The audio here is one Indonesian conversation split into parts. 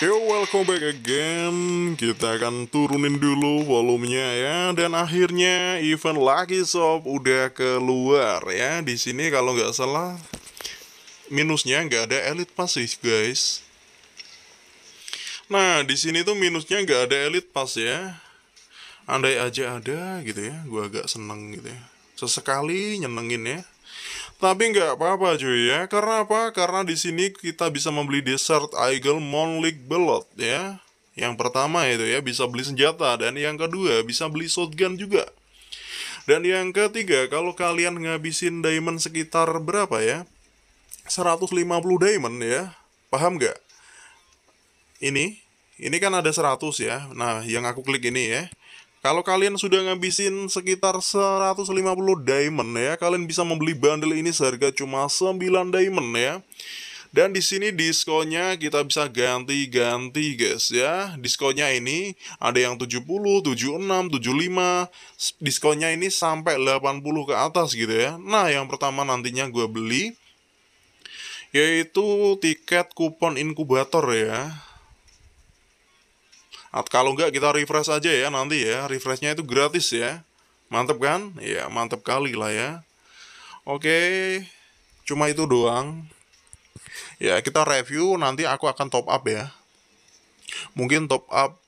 Yo, welcome back again. Kita akan turunin dulu volumenya ya. Dan akhirnya event lagi sob, udah keluar ya. Di sini kalau nggak salah minusnya nggak ada elite pass sih guys. Nah, di sini tuh minusnya nggak ada elite pass ya. Andai aja ada gitu ya, gua agak seneng gitu ya. Sesekali nyenengin ya. Tapi nggak apa-apa cuy ya, karena apa? Karena di sini kita bisa membeli desert Eagle Monlik Belot ya. Yang pertama itu ya bisa beli senjata dan yang kedua bisa beli shotgun juga. Dan yang ketiga, kalau kalian ngabisin diamond sekitar berapa ya? 150 diamond ya. Paham nggak? Ini, ini kan ada 100 ya. Nah, yang aku klik ini ya. Kalau kalian sudah ngabisin sekitar 150 diamond ya, kalian bisa membeli bundle ini seharga cuma 9 diamond ya. Dan di sini diskonnya kita bisa ganti-ganti guys ya. Diskonnya ini ada yang 70, 76, 75. Diskonnya ini sampai 80 ke atas gitu ya. Nah, yang pertama nantinya gue beli yaitu tiket kupon inkubator ya kalau enggak kita refresh aja ya nanti ya refreshnya itu gratis ya mantep kan ya mantep kali lah ya oke cuma itu doang ya kita review nanti aku akan top up ya mungkin top up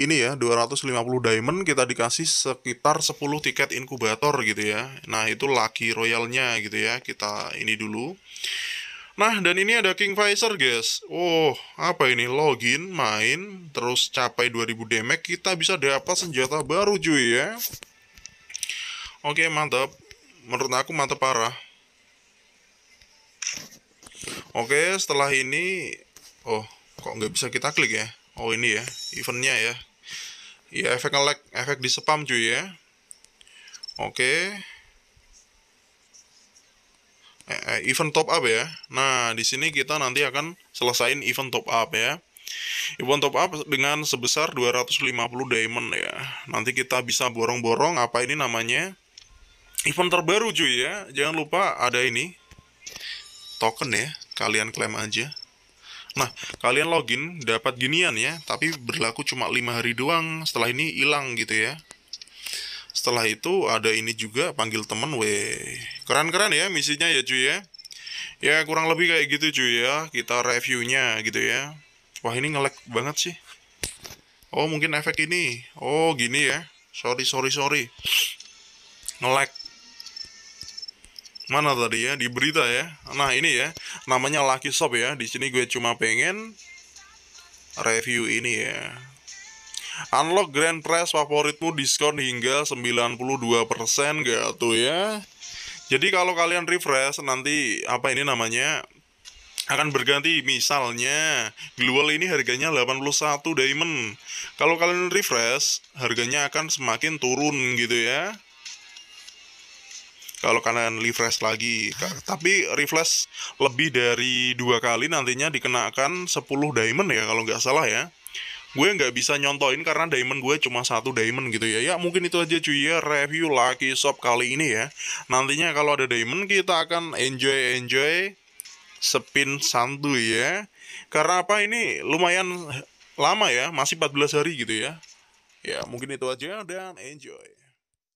ini ya 250 diamond kita dikasih sekitar 10 tiket inkubator gitu ya nah itu laki royalnya gitu ya kita ini dulu Nah, dan ini ada King Pfizer, guys. Oh, apa ini? Login, main, terus capai 2000 damage, kita bisa dapat senjata baru, cuy, ya. Oke, mantap. Menurut aku mantap parah. Oke, setelah ini... Oh, kok nggak bisa kita klik ya? Oh, ini ya, eventnya ya. Ya, efek lag, efek di spam, cuy, ya. Oke eh, event top up ya. Nah, di sini kita nanti akan selesaikan event top up ya. Event top up dengan sebesar 250 diamond ya. Nanti kita bisa borong-borong apa ini namanya? Event terbaru cuy ya. Jangan lupa ada ini token ya. Kalian klaim aja. Nah, kalian login dapat ginian ya, tapi berlaku cuma lima hari doang. Setelah ini hilang gitu ya setelah itu ada ini juga panggil temen weh keren-keren ya misinya ya cuy ya ya kurang lebih kayak gitu cuy ya kita reviewnya gitu ya wah ini ngelek banget sih oh mungkin efek ini oh gini ya sorry sorry sorry ngelek mana tadi ya di berita ya nah ini ya namanya Lucky Shop ya di sini gue cuma pengen review ini ya Unlock grand prize favoritmu diskon hingga 92% gak tuh ya. Jadi kalau kalian refresh nanti apa ini namanya akan berganti misalnya Glual ini harganya 81 diamond. Kalau kalian refresh harganya akan semakin turun gitu ya kalau kalian refresh lagi tapi refresh lebih dari dua kali nantinya dikenakan 10 diamond ya kalau nggak salah ya gue nggak bisa nyontoin karena diamond gue cuma satu diamond gitu ya ya mungkin itu aja cuy ya review Lucky Shop kali ini ya nantinya kalau ada diamond kita akan enjoy enjoy spin santuy ya karena apa ini lumayan lama ya masih 14 hari gitu ya ya mungkin itu aja dan enjoy